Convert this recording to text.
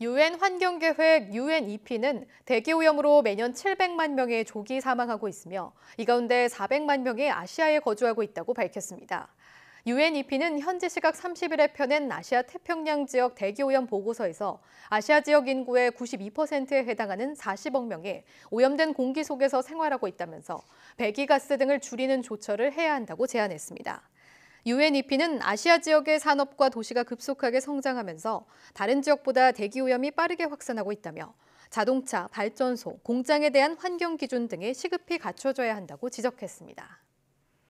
유엔 환경계획 UNEP는 대기오염으로 매년 700만 명의 조기 사망하고 있으며 이 가운데 400만 명이 아시아에 거주하고 있다고 밝혔습니다. UNEP는 현지 시각 30일에 펴낸 아시아 태평양 지역 대기오염 보고서에서 아시아 지역 인구의 92%에 해당하는 40억 명이 오염된 공기 속에서 생활하고 있다면서 배기가스 등을 줄이는 조처를 해야 한다고 제안했습니다. UNEP는 아시아 지역의 산업과 도시가 급속하게 성장하면서 다른 지역보다 대기 오염이 빠르게 확산하고 있다며 자동차, 발전소, 공장에 대한 환경 기준 등에 시급히 갖춰져야 한다고 지적했습니다.